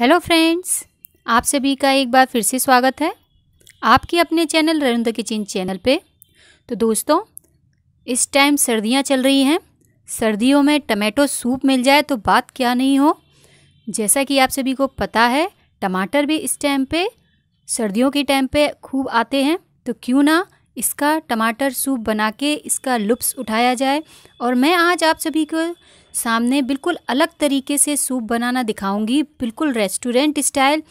hello friends आप सभी का एक बार फिर से स्वागत है आपके अपने चैनल रविंद्र किचन चैनल पे तो दोस्तों इस टाइम सर्दियां चल रही हैं सर्दियों में टमाटो सूप मिल जाए तो बात क्या नहीं हो जैसा कि आप सभी को पता है टमाटर भी इस टाइम पे सर्दियों के टाइम पे खूब आते हैं तो क्यों ना इसका टमाटर सूप बना के इसका लुप्स उठाया जाए और मैं आज आप सभी को सामने बिल्कुल अलग तरीके से सूप बनाना दिखाऊंगी बिल्कुल रेस्टोरेंट स्टाइल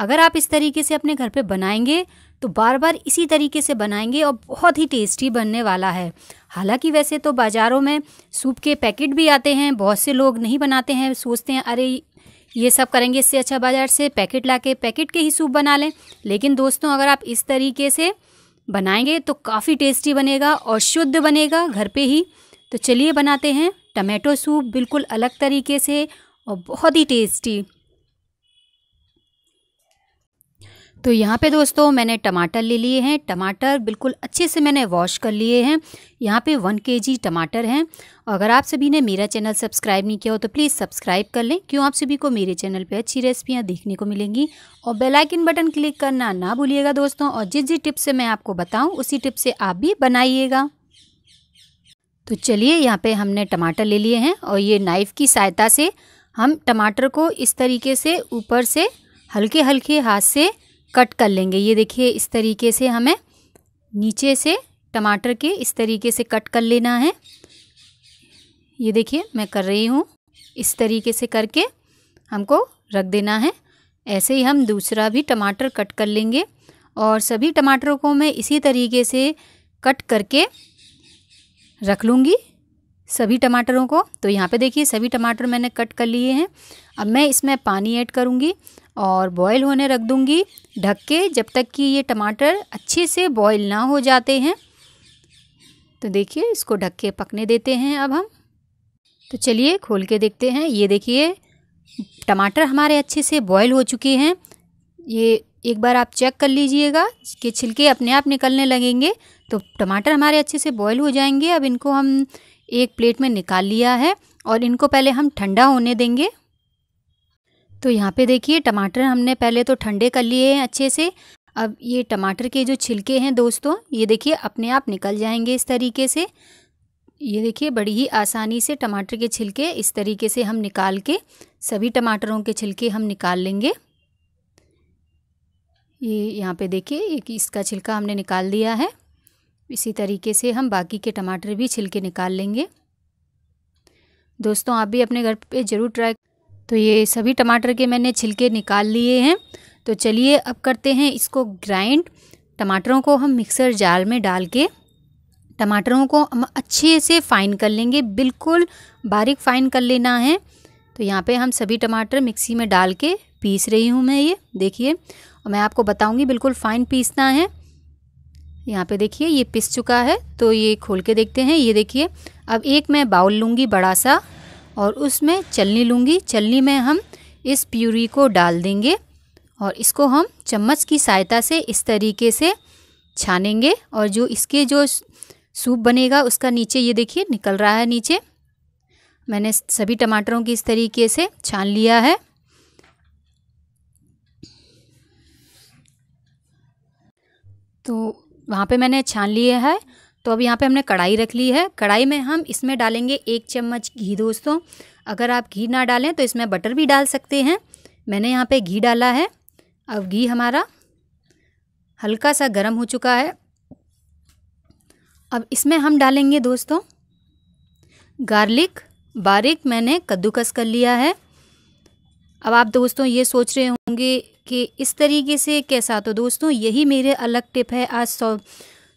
अगर आप इस तरीके से अपने घर पे बनाएंगे तो बार बार इसी तरीके से बनाएंगे और बहुत ही टेस्टी बनने वाला है हालांकि वैसे तो बाज़ारों में सूप के पैकेट भी आते हैं बहुत से लोग नहीं बनाते हैं सोचते हैं अरे ये सब करेंगे इससे अच्छा बाज़ार से पैकेट ला के पैकेट के ही सूप बना लें लेकिन दोस्तों अगर आप इस तरीके से बनाएंगे तो काफ़ी टेस्टी बनेगा और शुद्ध बनेगा घर पे ही तो चलिए बनाते हैं टमाटो सूप बिल्कुल अलग तरीके से और बहुत ही टेस्टी तो यहाँ पे दोस्तों मैंने टमाटर ले लिए हैं टमाटर बिल्कुल अच्छे से मैंने वॉश कर लिए हैं यहाँ पे वन के जी टमाटर हैं अगर आप सभी ने मेरा चैनल सब्सक्राइब नहीं किया हो तो प्लीज़ सब्सक्राइब कर लें क्यों आप सभी को मेरे चैनल पे अच्छी रेसिपियाँ देखने को मिलेंगी और बेल आइकन बटन क्लिक करना ना भूलिएगा दोस्तों और जिस जिस टिप से मैं आपको बताऊँ उसी टिप से आप भी बनाइएगा तो चलिए यहाँ पे हमने टमाटर ले लिए हैं और ये नाइफ़ की सहायता से हम टमाटर को इस तरीके से ऊपर से हल्के हल्के हाथ से कट कर लेंगे ये देखिए इस तरीके से हमें नीचे से टमाटर के इस तरीके से कट कर लेना है ये देखिए मैं कर रही हूँ इस तरीके से करके हमको रख देना है ऐसे ही हम दूसरा भी टमाटर कट कर लेंगे और सभी टमाटरों को मैं इसी तरीके से कट करके रख लूँगी सभी टमाटरों को तो यहाँ पे देखिए सभी टमाटर मैंने कट कर लिए हैं अब मैं इसमें पानी ऐड करूँगी और बॉयल होने रख दूँगी ढक के जब तक कि ये टमाटर अच्छे से बॉयल ना हो जाते हैं तो देखिए इसको ढक के पकने देते हैं अब हम तो चलिए खोल के देखते हैं ये देखिए टमाटर हमारे अच्छे से बॉयल हो चुके हैं ये एक बार आप चेक कर लीजिएगा कि छिलके अपने आप निकलने लगेंगे तो टमाटर हमारे अच्छे से बॉयल हो जाएंगे अब इनको हम एक प्लेट में निकाल लिया है और इनको पहले हम ठंडा होने देंगे तो यहाँ पे देखिए टमाटर हमने पहले तो ठंडे कर लिए हैं अच्छे से अब ये टमाटर के जो छिलके हैं दोस्तों ये देखिए अपने आप निकल जाएंगे इस तरीके से ये देखिए बड़ी ही आसानी से टमाटर के छिलके इस तरीके से हम निकाल के सभी टमाटरों के छिलके हम निकाल लेंगे ये यहाँ पे देखिए एक इसका छिलका हमने निकाल दिया है इसी तरीके से हम बाकी के टमाटर भी छिलके निकाल लेंगे दोस्तों आप भी अपने घर पे ज़रूर ट्राई तो ये सभी टमाटर के मैंने छिलके निकाल लिए हैं तो चलिए अब करते हैं इसको ग्राइंड टमाटरों को हम मिक्सर जार में डाल के टमाटरों को हम अच्छे से फ़ाइन कर लेंगे बिल्कुल बारीक फ़ाइन कर लेना है तो यहाँ पे हम सभी टमाटर मिक्सी में डाल के पीस रही हूँ मैं ये देखिए और मैं आपको बताऊँगी बिल्कुल फाइन पीसना है यहाँ पे देखिए ये पिस चुका है तो ये खोल के देखते हैं ये देखिए अब एक मैं बाउल लूँगी बड़ा सा और उसमें चलनी लूँगी चलनी में हम इस प्यूरी को डाल देंगे और इसको हम चम्मच की सहायता से इस तरीके से छानेंगे और जो इसके जो सूप बनेगा उसका नीचे ये देखिए निकल रहा है नीचे मैंने सभी टमाटरों की इस तरीके से छान लिया है तो वहाँ पे मैंने छान लिए है तो अब यहाँ पे हमने कढ़ाई रख ली है कढ़ाई में हम इसमें डालेंगे एक चम्मच घी दोस्तों अगर आप घी ना डालें तो इसमें बटर भी डाल सकते हैं मैंने यहाँ पे घी डाला है अब घी हमारा हल्का सा गर्म हो चुका है अब इसमें हम डालेंगे दोस्तों गार्लिक बारीक मैंने कद्दूकस कर लिया है अब आप दोस्तों ये सोच रहे हो होंगे कि इस तरीके से कैसा तो दोस्तों यही मेरे अलग टिप है आज सौ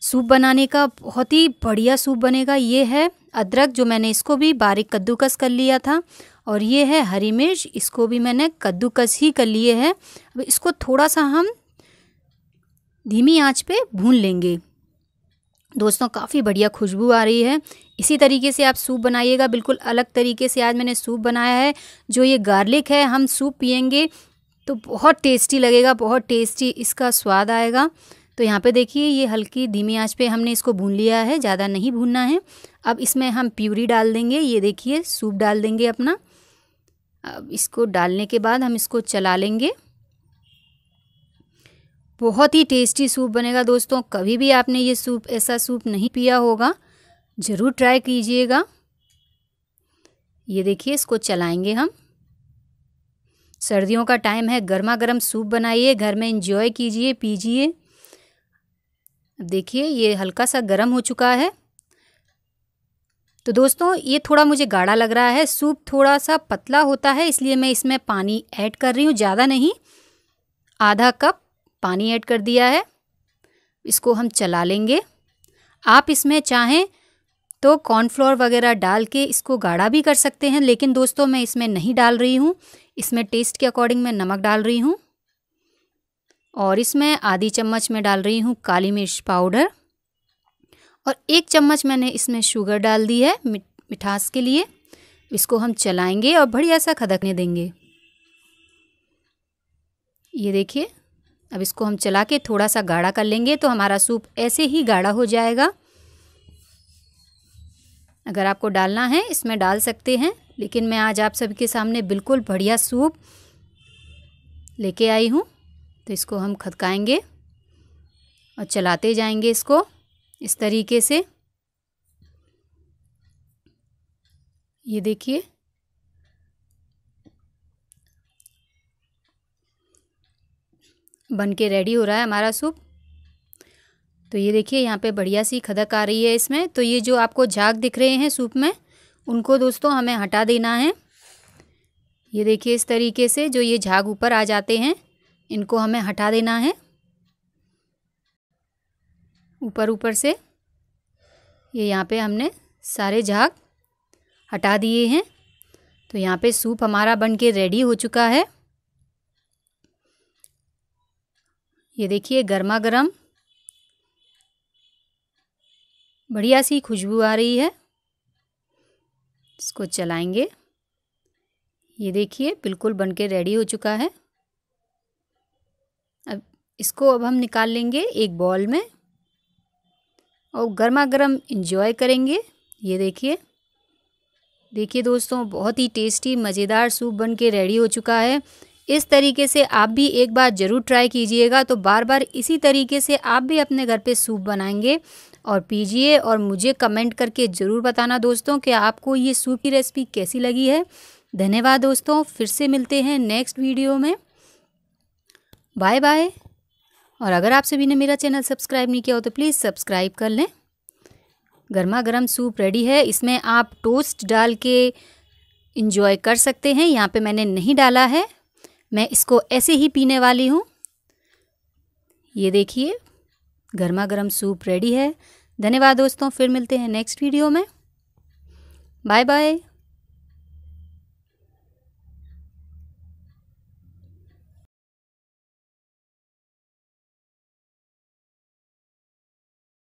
सूप बनाने का बहुत ही बढ़िया सूप बनेगा ये है अदरक जो मैंने इसको भी बारीक कद्दूकस कर लिया था और ये है हरी मिर्च इसको भी मैंने कद्दूकस ही कर लिए है अब इसको थोड़ा सा हम धीमी आंच पे भून लेंगे दोस्तों काफ़ी बढ़िया खुशबू आ रही है इसी तरीके से आप सूप बनाइएगा बिल्कुल अलग तरीके से आज मैंने सूप बनाया है जो ये गार्लिक है हम सूप पियेंगे तो बहुत टेस्टी लगेगा बहुत टेस्टी इसका स्वाद आएगा तो यहाँ पे देखिए ये हल्की धीमी आंच पे हमने इसको भून लिया है ज़्यादा नहीं भूनना है अब इसमें हम प्यूरी डाल देंगे ये देखिए सूप डाल देंगे अपना अब इसको डालने के बाद हम इसको चला लेंगे बहुत ही टेस्टी सूप बनेगा दोस्तों कभी भी आपने ये सूप ऐसा सूप नहीं पिया होगा ज़रूर ट्राई कीजिएगा ये देखिए इसको चलाएंगे हम सर्दियों का टाइम है गर्मा गर्म सूप बनाइए घर में इंजॉय कीजिए पीजिए देखिए ये हल्का सा गर्म हो चुका है तो दोस्तों ये थोड़ा मुझे गाढ़ा लग रहा है सूप थोड़ा सा पतला होता है इसलिए मैं इसमें पानी ऐड कर रही हूँ ज़्यादा नहीं आधा कप पानी ऐड कर दिया है इसको हम चला लेंगे आप इसमें चाहें तो कॉर्नफ्लोर वगैरह डाल के इसको गाढ़ा भी कर सकते हैं लेकिन दोस्तों मैं इसमें नहीं डाल रही हूँ इसमें टेस्ट के अकॉर्डिंग मैं नमक डाल रही हूँ और इसमें आधी चम्मच में डाल रही हूँ काली मिर्च पाउडर और एक चम्मच मैंने इसमें शुगर डाल दी है मिठास के लिए इसको हम चलाएंगे और बढ़िया सा खदकने देंगे ये देखिए अब इसको हम चला के थोड़ा सा गाढ़ा कर लेंगे तो हमारा सूप ऐसे ही गाढ़ा हो जाएगा अगर आपको डालना है इसमें डाल सकते हैं लेकिन मैं आज आप सभी के सामने बिल्कुल बढ़िया सूप लेके आई हूँ तो इसको हम खदकाएंगे और चलाते जाएंगे इसको इस तरीके से ये देखिए बन के रेडी हो रहा है हमारा सूप तो ये देखिए यहाँ पे बढ़िया सी खदक आ रही है इसमें तो ये जो आपको झाग दिख रहे हैं सूप में उनको दोस्तों हमें हटा देना है ये देखिए इस तरीके से जो ये झाग ऊपर आ जाते हैं इनको हमें हटा देना है ऊपर ऊपर से ये यहाँ पे हमने सारे झाग हटा दिए हैं तो यहाँ पे सूप हमारा बन के रेडी हो चुका है ये देखिए गर्मा गर्म बढ़िया सी खुशबू आ रही है इसको चलाएंगे ये देखिए बिल्कुल बनके रेडी हो चुका है अब इसको अब हम निकाल लेंगे एक बॉल में और गर्मा गर्म इन्जॉय करेंगे ये देखिए देखिए दोस्तों बहुत ही टेस्टी मज़ेदार सूप बन के रेडी हो चुका है इस तरीके से आप भी एक बार ज़रूर ट्राई कीजिएगा तो बार बार इसी तरीके से आप भी अपने घर पे सूप बनाएंगे और पीजिए और मुझे कमेंट करके ज़रूर बताना दोस्तों कि आपको ये सूप की रेसिपी कैसी लगी है धन्यवाद दोस्तों फिर से मिलते हैं नेक्स्ट वीडियो में बाय बाय और अगर आप सभी ने मेरा चैनल सब्सक्राइब नहीं किया हो तो प्लीज़ सब्सक्राइब कर लें गर्मा गर्म सूप रेडी है इसमें आप टोस्ट डाल के इंजॉय कर सकते हैं यहाँ पे मैंने नहीं डाला है मैं इसको ऐसे ही पीने वाली हूँ ये देखिए गर्मा गर्म सूप रेडी है धन्यवाद दोस्तों फिर मिलते हैं नेक्स्ट वीडियो में बाय बाय